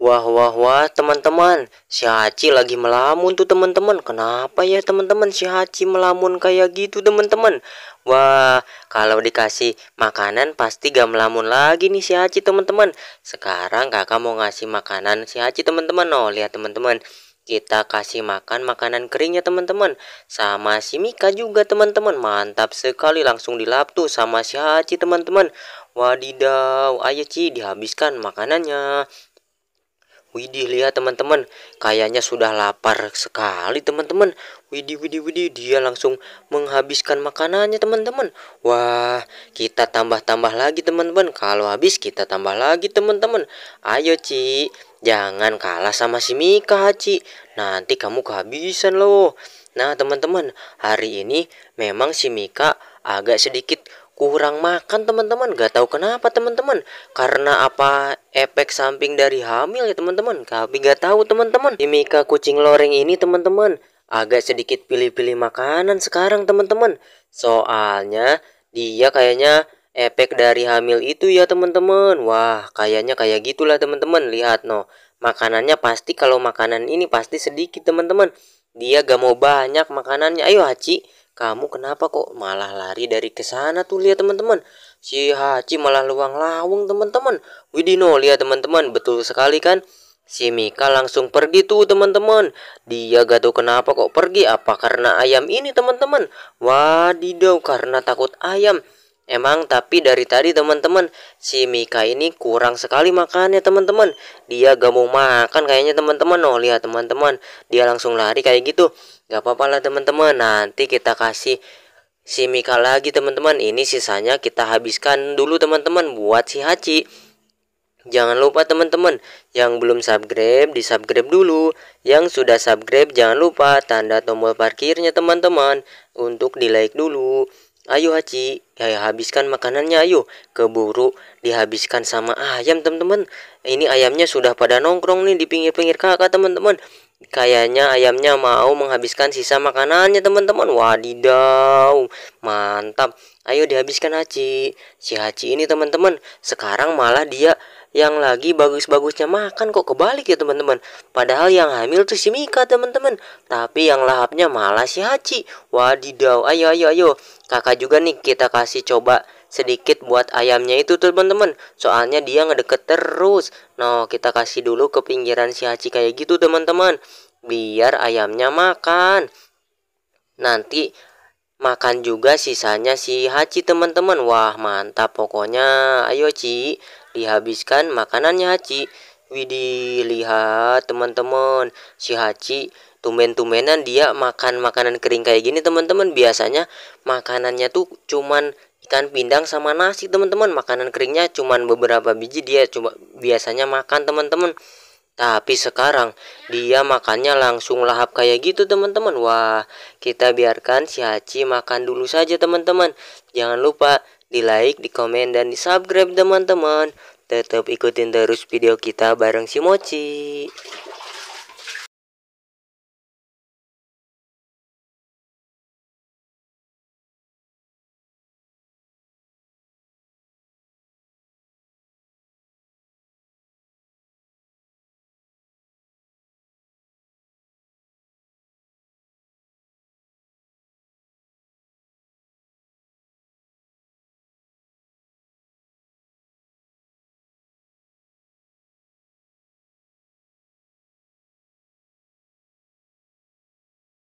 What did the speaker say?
Wah wah wah teman-teman Si Haji lagi melamun tuh teman-teman Kenapa ya teman-teman si Haji melamun kayak gitu teman-teman Wah kalau dikasih makanan pasti gak melamun lagi nih si Haji teman-teman Sekarang kakak mau ngasih makanan si Haji teman-teman Oh lihat teman-teman kita kasih makan makanan keringnya teman-teman sama si Mika juga teman-teman mantap sekali langsung dilap tuh sama si Haji teman-teman wadidaw ayo Ci dihabiskan makanannya Widih lihat teman-teman kayaknya sudah lapar sekali teman-teman Widih widih widih dia langsung menghabiskan makanannya teman-teman Wah kita tambah-tambah lagi teman-teman Kalau habis kita tambah lagi teman-teman Ayo Ci jangan kalah sama si Mika Ci Nanti kamu kehabisan loh Nah teman-teman hari ini memang si Mika agak sedikit kurang makan teman-teman gak tahu kenapa teman-teman karena apa efek samping dari hamil ya teman-teman kami gak tahu teman-teman Mika kucing loreng ini teman-teman agak sedikit pilih-pilih makanan sekarang teman-teman soalnya dia kayaknya efek dari hamil itu ya teman-teman wah kayaknya kayak gitulah teman-teman lihat no makanannya pasti kalau makanan ini pasti sedikit teman-teman dia gak mau banyak makanannya ayo Haci kamu kenapa kok malah lari dari ke sana tuh lihat teman-teman? Si Haji malah luang lawung teman-teman. Widino lihat teman-teman, betul sekali kan? Si Mika langsung pergi tuh teman-teman. Dia gak tahu kenapa kok pergi, apa karena ayam ini teman-teman? Wadidaw karena takut ayam. Emang tapi dari tadi teman-teman si Mika ini kurang sekali makannya teman-teman. Dia gak mau makan kayaknya teman-teman. Oh lihat teman-teman dia langsung lari kayak gitu. Gak apa-apa lah teman-teman. Nanti kita kasih si Mika lagi teman-teman. Ini sisanya kita habiskan dulu teman-teman buat si Hachi. Jangan lupa teman-teman yang belum subscribe di subscribe dulu Yang sudah subscribe jangan lupa tanda tombol parkirnya teman-teman Untuk di like dulu Ayo Haji, ya, ya habiskan makanannya ayo. Keburu dihabiskan sama ayam teman-teman. Ini ayamnya sudah pada nongkrong nih di pinggir-pinggir kakak teman-teman. Kayaknya ayamnya mau menghabiskan sisa makanannya teman-teman. Wadidaw, mantap. Ayo dihabiskan Haji. Si Haji ini teman-teman, sekarang malah dia yang lagi bagus-bagusnya makan kok kebalik ya teman-teman. Padahal yang hamil tuh si Mika teman-teman. Tapi yang lahapnya malah si Haji. Wadidaw, ayo ayo ayo. Kakak juga nih kita kasih coba sedikit buat ayamnya itu teman-teman. Soalnya dia ngedeket terus. Nah, kita kasih dulu ke pinggiran si Haji kayak gitu teman-teman. Biar ayamnya makan. Nanti makan juga sisanya si Haji teman-teman wah mantap pokoknya ayo Ci dihabiskan makanannya Haji Widih lihat teman-teman si Haji tumben-tumbenan dia makan makanan kering kayak gini teman-teman biasanya makanannya tuh cuman ikan pindang sama nasi teman-teman makanan keringnya cuman beberapa biji dia cuma biasanya makan teman-teman tapi sekarang dia makannya langsung lahap kayak gitu teman-teman. Wah, kita biarkan si Haji makan dulu saja teman-teman. Jangan lupa di like, di komen, dan di subscribe teman-teman. Tetap ikutin terus video kita bareng si Mochi.